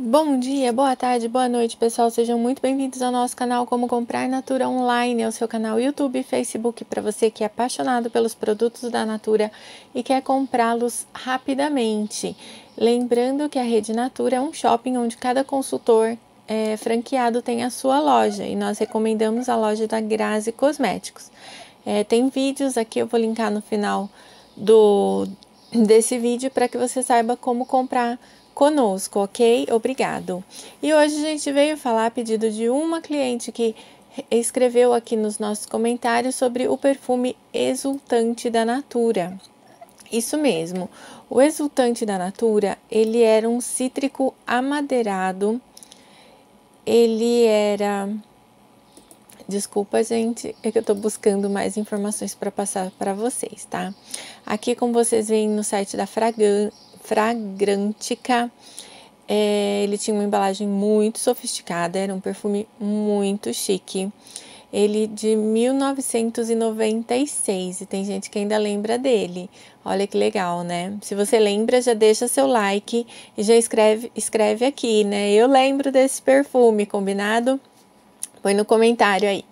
Bom dia, boa tarde, boa noite, pessoal. Sejam muito bem-vindos ao nosso canal Como Comprar Natura Online, ao é seu canal YouTube e Facebook, para você que é apaixonado pelos produtos da Natura e quer comprá-los rapidamente. Lembrando que a Rede Natura é um shopping onde cada consultor é, franqueado tem a sua loja e nós recomendamos a loja da Grazi Cosméticos. É, tem vídeos aqui, eu vou linkar no final do desse vídeo para que você saiba como comprar conosco, ok? Obrigado. E hoje a gente veio falar a pedido de uma cliente que escreveu aqui nos nossos comentários sobre o perfume exultante da Natura. Isso mesmo. O exultante da Natura, ele era um cítrico amadeirado. Ele era Desculpa, gente, é que eu tô buscando mais informações para passar para vocês, tá? Aqui, como vocês veem no site da Fragan, Fragrantica. É, ele tinha uma embalagem muito sofisticada, era um perfume muito chique. Ele de 1996 e tem gente que ainda lembra dele. Olha que legal, né? Se você lembra, já deixa seu like e já escreve, escreve aqui, né? Eu lembro desse perfume, combinado? Põe no comentário aí.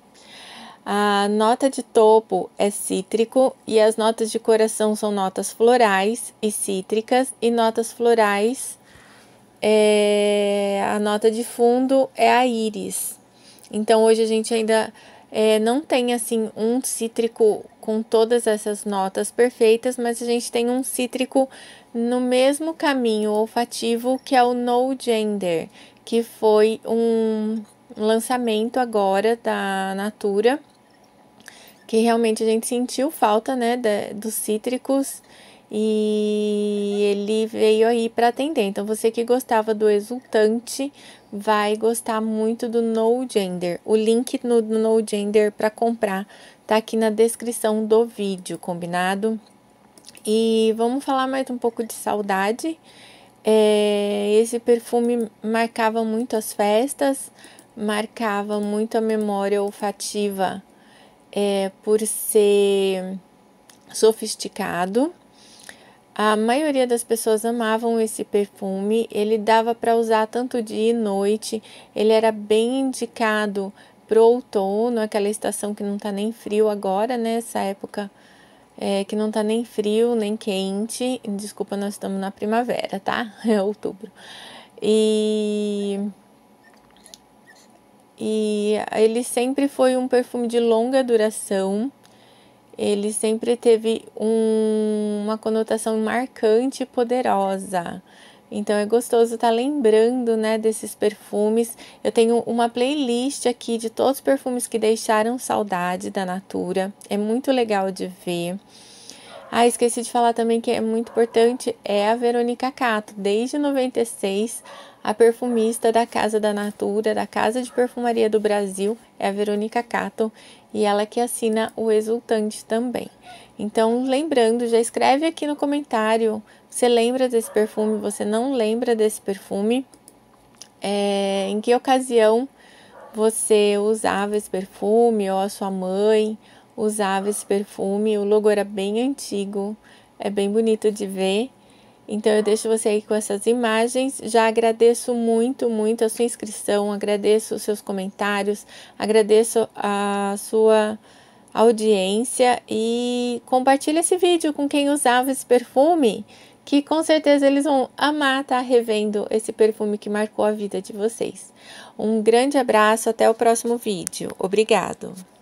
A nota de topo é cítrico e as notas de coração são notas florais e cítricas e notas florais. É, a nota de fundo é a íris. Então hoje a gente ainda é, não tem assim um cítrico com todas essas notas perfeitas, mas a gente tem um cítrico no mesmo caminho olfativo que é o No Gender, que foi um lançamento agora da Natura que realmente a gente sentiu falta, né, dos cítricos e ele veio aí para atender. Então você que gostava do exultante vai gostar muito do No Gender. O link do no No Gender para comprar tá aqui na descrição do vídeo, combinado? E vamos falar mais um pouco de saudade. É, esse perfume marcava muito as festas, marcava muito a memória olfativa é, por ser sofisticado. A maioria das pessoas amavam esse perfume, ele dava para usar tanto dia e noite, ele era bem indicado pro outono, aquela estação que não está nem frio agora, né? Essa época é, que não está nem frio, nem quente. Desculpa, nós estamos na primavera, tá? É outubro. E e ele sempre foi um perfume de longa duração. Ele sempre teve um, uma conotação marcante e poderosa. Então é gostoso estar tá lembrando, né, desses perfumes. Eu tenho uma playlist aqui de todos os perfumes que deixaram saudade da Natura. É muito legal de ver. Ah, esqueci de falar também que é muito importante é a Verônica Cato. Desde 96, a perfumista da Casa da Natura, da Casa de Perfumaria do Brasil, é a Verônica Cato, e ela que assina o Exultante também. Então, lembrando, já escreve aqui no comentário, você lembra desse perfume, você não lembra desse perfume? É, em que ocasião você usava esse perfume ou a sua mãe? usava esse perfume. O logo era bem antigo, é bem bonito de ver. Então eu deixo você aí com essas imagens. Já agradeço muito, muito a sua inscrição, agradeço os seus comentários, agradeço a sua audiência e compartilha esse vídeo com quem usava esse perfume, que com certeza eles vão amar estar tá revendo esse perfume que marcou a vida de vocês. Um grande abraço, até o próximo vídeo. Obrigado.